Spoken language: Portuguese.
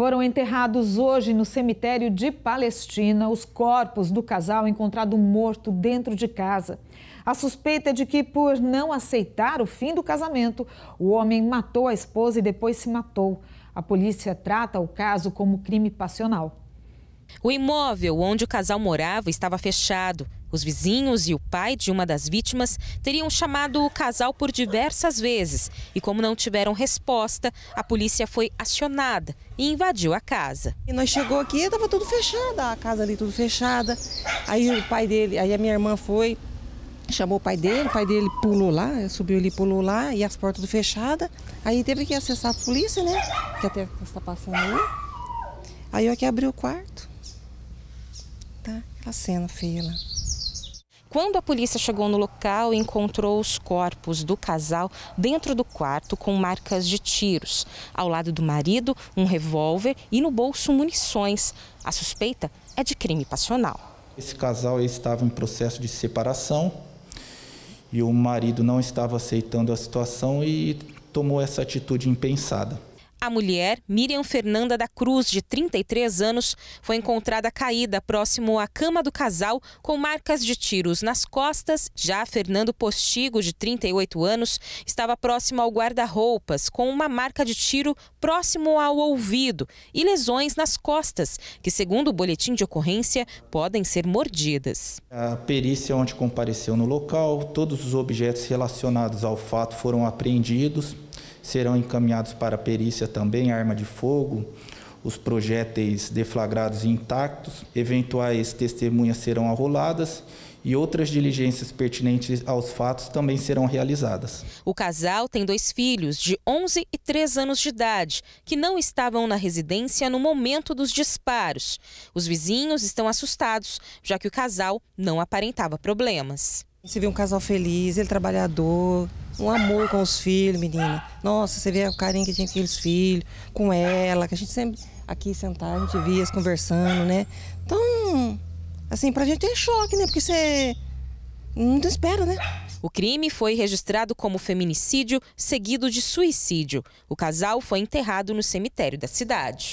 Foram enterrados hoje no cemitério de Palestina os corpos do casal encontrado morto dentro de casa. A suspeita é de que, por não aceitar o fim do casamento, o homem matou a esposa e depois se matou. A polícia trata o caso como crime passional. O imóvel onde o casal morava estava fechado. Os vizinhos e o pai de uma das vítimas teriam chamado o casal por diversas vezes e, como não tiveram resposta, a polícia foi acionada e invadiu a casa. E nós chegou aqui, estava tudo fechada, a casa ali tudo fechada. Aí o pai dele, aí a minha irmã foi, chamou o pai dele, o pai dele pulou lá, subiu ali, pulou lá e as portas tudo fechada. Aí teve que acessar a polícia, né? Que até está passando aí. Aí eu aqui abri o quarto. Tá? A cena feia lá. Quando a polícia chegou no local, encontrou os corpos do casal dentro do quarto com marcas de tiros. Ao lado do marido, um revólver e no bolso munições. A suspeita é de crime passional. Esse casal estava em processo de separação e o marido não estava aceitando a situação e tomou essa atitude impensada. A mulher, Miriam Fernanda da Cruz, de 33 anos, foi encontrada caída próximo à cama do casal com marcas de tiros nas costas. Já Fernando Postigo, de 38 anos, estava próximo ao guarda-roupas com uma marca de tiro próximo ao ouvido e lesões nas costas, que, segundo o boletim de ocorrência, podem ser mordidas. A perícia é onde compareceu no local, todos os objetos relacionados ao fato foram apreendidos serão encaminhados para perícia também arma de fogo, os projéteis deflagrados intactos, eventuais testemunhas serão arroladas e outras diligências pertinentes aos fatos também serão realizadas. O casal tem dois filhos, de 11 e 3 anos de idade, que não estavam na residência no momento dos disparos. Os vizinhos estão assustados, já que o casal não aparentava problemas. Você vê um casal feliz, ele trabalhador, um amor com os filhos, menina. Nossa, você vê o carinho que tinha com aqueles filhos, com ela, que a gente sempre aqui sentar, a gente via conversando, né? Então, assim, pra gente é choque, né? Porque você não espera, né? O crime foi registrado como feminicídio seguido de suicídio. O casal foi enterrado no cemitério da cidade.